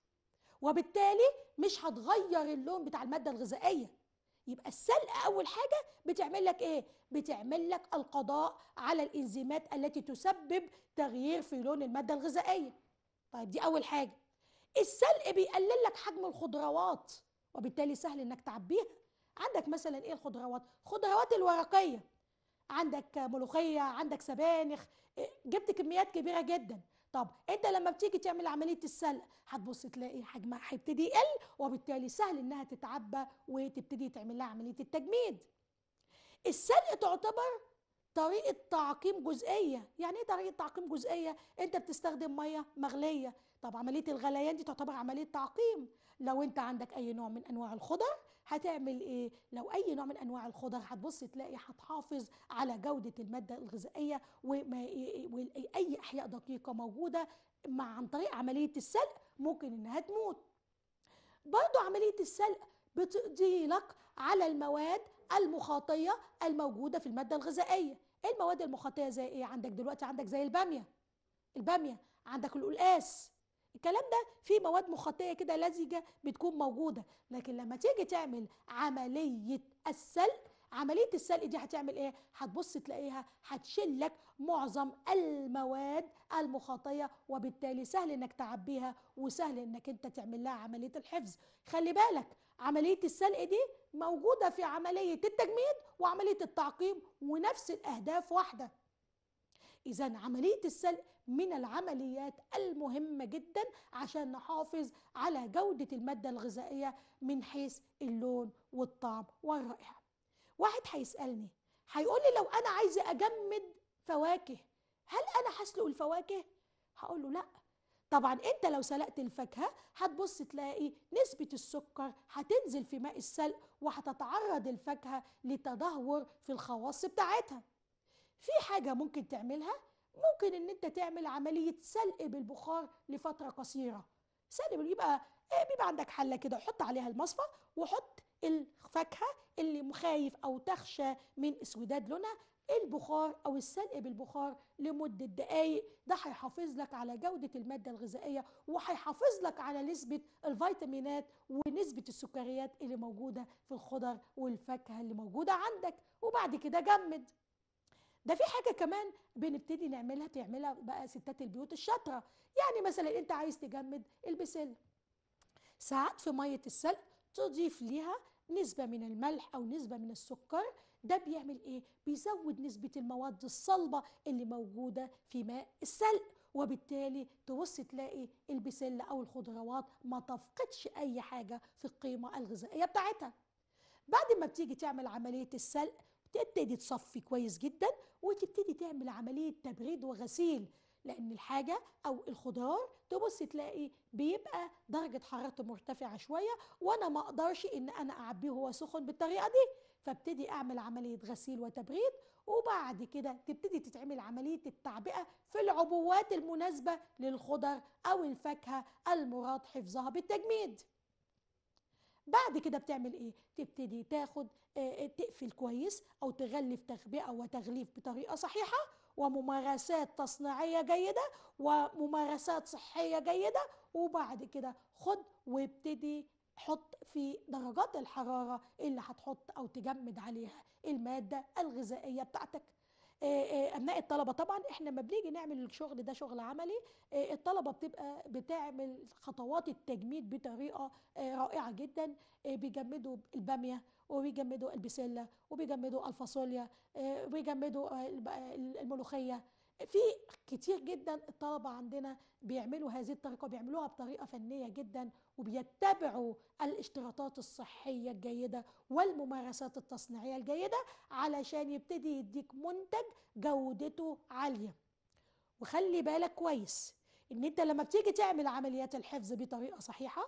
Speaker 1: وبالتالي مش هتغير اللون بتاع المادة الغذائية يبقى السلق أول حاجة بتعمل لك إيه؟ بتعمل لك القضاء على الإنزيمات التي تسبب تغيير في لون المادة الغذائية طيب دي أول حاجة السلق بيقلل لك حجم الخضروات وبالتالي سهل إنك تعبيها عندك مثلا ايه الخضروات خضروات الورقيه عندك ملوخيه عندك سبانخ إيه، جبت كميات كبيره جدا طب انت لما بتيجي تعمل عمليه السلق هتبص تلاقي حجمها هيبتدي يقل وبالتالي سهل انها تتعبى وتبتدي تعمل لها عمليه التجميد السلق تعتبر طريقه تعقيم جزئيه يعني ايه طريقه تعقيم جزئيه انت بتستخدم ميه مغليه طب عمليه الغليان دي تعتبر عمليه تعقيم لو انت عندك اي نوع من انواع الخضر هتعمل ايه لو اي نوع من انواع الخضر هتبص تلاقي هتحافظ على جوده الماده الغذائيه إيه إيه إيه اي احياء دقيقه موجوده مع عن طريق عمليه السلق ممكن انها تموت برضو عمليه السلق بتقضي لك على المواد المخاطيه الموجوده في الماده الغذائيه المواد المخاطيه زي ايه عندك دلوقتي عندك زي الباميه الباميه عندك القلقاس الكلام ده في مواد مخطيه كده لزجه بتكون موجوده لكن لما تيجي تعمل عمليه السلق عمليه السلق دي هتعمل ايه هتبص تلاقيها هتشيل لك معظم المواد المخاطيه وبالتالي سهل انك تعبيها وسهل انك انت تعمل لها عمليه الحفظ خلي بالك عمليه السلق دي موجوده في عمليه التجميد وعمليه التعقيم ونفس الاهداف واحده إذا عملية السلق من العمليات المهمة جدا عشان نحافظ على جودة المادة الغذائية من حيث اللون والطعم والرائحة واحد هيسألني هيقول لي لو أنا عايزة أجمد فواكه هل أنا هسلق الفواكه؟ هقول له لأ طبعا انت لو سلقت الفاكهه هتبص تلاقي نسبه السكر هتنزل في ماء السلق وهتتعرض الفاكهه لتدهور في الخواص بتاعتها في حاجة ممكن تعملها ممكن ان انت تعمل عملية سلق بالبخار لفترة قصيرة سلق يبقى إيه، بيبقى عندك حلة كده حط عليها المصفى وحط الفاكهة اللي مخايف او تخشى من اسوداد لونها البخار او السلق بالبخار لمده دقائق ده هيحافظ لك على جوده الماده الغذائيه وهيحافظ لك على نسبه الفيتامينات ونسبه السكريات اللي موجوده في الخضر والفاكهه اللي موجوده عندك وبعد كده جمد ده في حاجه كمان بنبتدي نعملها تعملها بقى ستات البيوت الشاطره يعني مثلا انت عايز تجمد البسله ساعات في ميه السلق تضيف ليها نسبة من الملح أو نسبة من السكر ده بيعمل إيه؟ بيزود نسبة المواد الصلبة اللي موجودة في ماء السلق وبالتالي تبص تلاقي البسلة أو الخضروات ما تفقدش أي حاجة في القيمة الغذائية بتاعتها بعد ما بتيجي تعمل عملية السلق تبتدي تصفي كويس جدا وتبتدي تعمل عملية تبريد وغسيل لأن الحاجة أو الخضار تبص تلاقي بيبقى درجة حرارته مرتفعة شوية وأنا ما أقدرش إن أنا أعبيه هو سخن بالطريقة دي فابتدي أعمل عملية غسيل وتبريد وبعد كده تبتدي تتعمل عملية التعبئة في العبوات المناسبة للخضر أو الفاكهة المراد حفظها بالتجميد بعد كده بتعمل ايه تبتدي تاخد آه، آه، تقفل كويس او تغلف تخبئه وتغليف بطريقه صحيحه وممارسات تصنيعيه جيده وممارسات صحيه جيده وبعد كده خد وابتدي حط في درجات الحراره اللي هتحط او تجمد عليها الماده الغذائيه بتاعتك ابناء آه، آه، الطلبه طبعا احنا لما بنيجي نعمل الشغل ده شغل عملي آه، الطلبه بتبقى بتعمل خطوات التجميد بطريقه رائعه جدا بيجمدوا الباميه وبيجمدوا البسله وبيجمدوا الفاصوليا وبيجمدوا الملوخيه في كتير جدا الطلبه عندنا بيعملوا هذه الطريقه بيعملوها بطريقه فنيه جدا وبيتبعوا الاشتراطات الصحيه الجيده والممارسات التصنيعيه الجيده علشان يبتدي يديك منتج جودته عاليه وخلي بالك كويس ان انت لما بتيجي تعمل عمليات الحفظ بطريقه صحيحه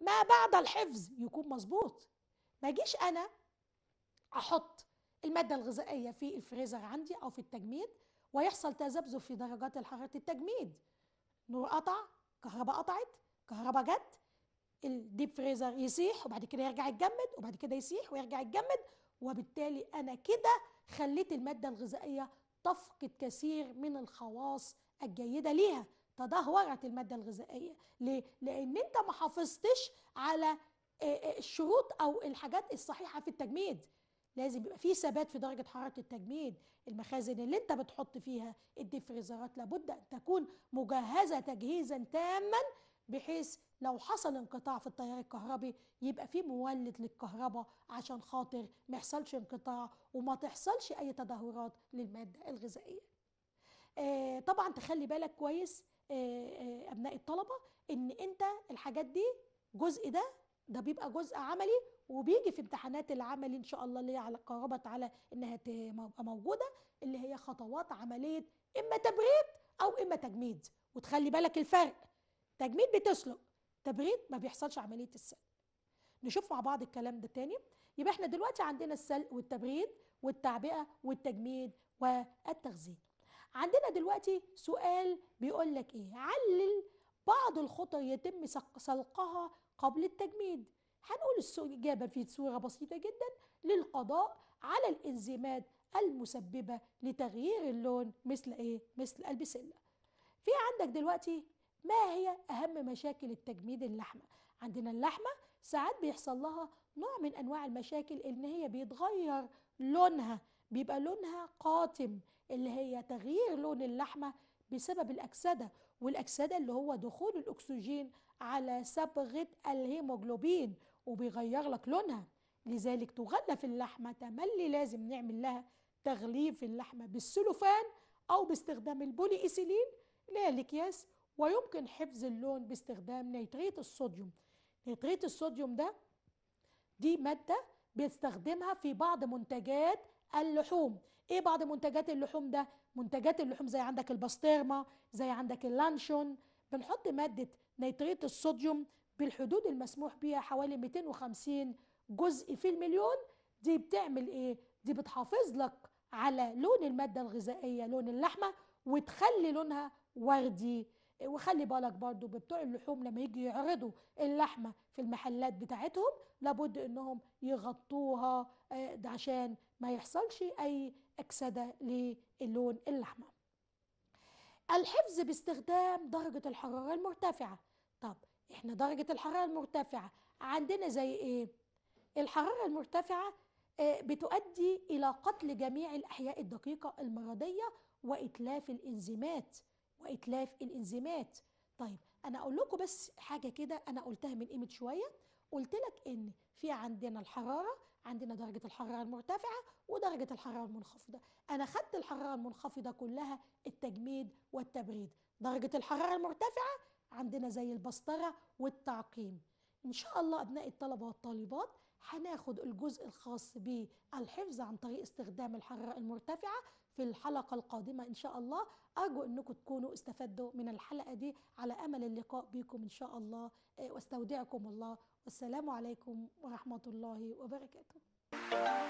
Speaker 1: ما بعد الحفظ يكون مظبوط ما جيش انا احط الماده الغذائيه في الفريزر عندي او في التجميد ويحصل تذبذب في درجات حرارة التجميد نور قطع كهرباء قطعت كهرباء جت الديب فريزر يسيح وبعد كده يرجع يتجمد وبعد كده يسيح ويرجع يتجمد وبالتالي انا كده خليت الماده الغذائيه تفقد كثير من الخواص الجيده ليها تدهورت الماده الغذائيه ليه لان انت ما حافظتش على آه، آه، الشروط او الحاجات الصحيحه في التجميد لازم يبقى في ثبات في درجه حراره التجميد المخازن اللي انت بتحط فيها الديفريزرات لابد ان تكون مجهزه تجهيزا تاما بحيث لو حصل انقطاع في التيار الكهربي يبقى في مولد للكهرباء عشان خاطر ما يحصلش انقطاع وما تحصلش اي تدهورات للماده الغذائيه. آه، طبعا تخلي بالك كويس آه، آه، ابناء الطلبه ان انت الحاجات دي جزء ده ده بيبقى جزء عملي وبيجي في امتحانات العملي ان شاء الله اللي هي على قربت على انها تبقى موجوده اللي هي خطوات عمليه اما تبريد او اما تجميد وتخلي بالك الفرق تجميد بتسلق تبريد ما بيحصلش عمليه السلق نشوف مع بعض الكلام ده تاني يبقى احنا دلوقتي عندنا السلق والتبريد والتعبئه والتجميد والتخزين عندنا دلوقتي سؤال بيقول لك ايه علل بعض الخطر يتم سلقها قبل التجميد هنقول الإجابة في صيغة بسيطة جدا للقضاء على الإنزيمات المسببة لتغيير اللون مثل إيه؟ مثل البسلة في عندك دلوقتي ما هي أهم مشاكل التجميد اللحمة؟ عندنا اللحمة ساعات بيحصل لها نوع من أنواع المشاكل إن هي بيتغير لونها بيبقى لونها قاتم اللي هي تغيير لون اللحمة بسبب الأكسدة والأكسدة اللي هو دخول الأكسجين على صبغة الهيموجلوبين وبيغير لك لونها لذلك تغلف اللحمة تملي لازم نعمل لها تغليف اللحمة بالسلوفان أو باستخدام البولي إيثيلين اللي الأكياس ويمكن حفظ اللون باستخدام نيتريت الصوديوم نيتريت الصوديوم ده دي مادة بيستخدمها في بعض منتجات اللحوم ايه بعض منتجات اللحوم ده منتجات اللحوم زي عندك البسطرمه زي عندك اللانشون بنحط ماده نيتريت الصوديوم بالحدود المسموح بها حوالي 250 جزء في المليون دي بتعمل ايه؟ دي بتحافظ لك على لون المادة الغذائية لون اللحمة وتخلي لونها وردي وخلي بالك برضو بتوع اللحوم لما يجي يعرضوا اللحمة في المحلات بتاعتهم لابد انهم يغطوها آه، ده عشان ما يحصلش اي اكسدة للون اللحمة الحفظ باستخدام درجة الحرارة المرتفعة احنا درجة الحرارة المرتفعة عندنا زي ايه؟ الحرارة المرتفعة آه، بتؤدي إلى قتل جميع الأحياء الدقيقة المرضية وإتلاف الإنزيمات وإتلاف الإنزيمات طيب أنا أقول لكم بس حاجة كده أنا قلتها من قيمة شوية قلت لك إن في عندنا الحرارة عندنا درجة الحرارة المرتفعة ودرجة الحرارة المنخفضة أنا خدت الحرارة المنخفضة كلها التجميد والتبريد درجة الحرارة المرتفعة عندنا زي البسطرة والتعقيم إن شاء الله أبناء الطلبة والطالبات هناخد الجزء الخاص بالحفظ عن طريق استخدام الحرارة المرتفعة في الحلقة القادمة إن شاء الله أرجو أنكم تكونوا استفدوا من الحلقة دي على أمل اللقاء بكم إن شاء الله آه، واستودعكم الله والسلام عليكم ورحمة الله وبركاته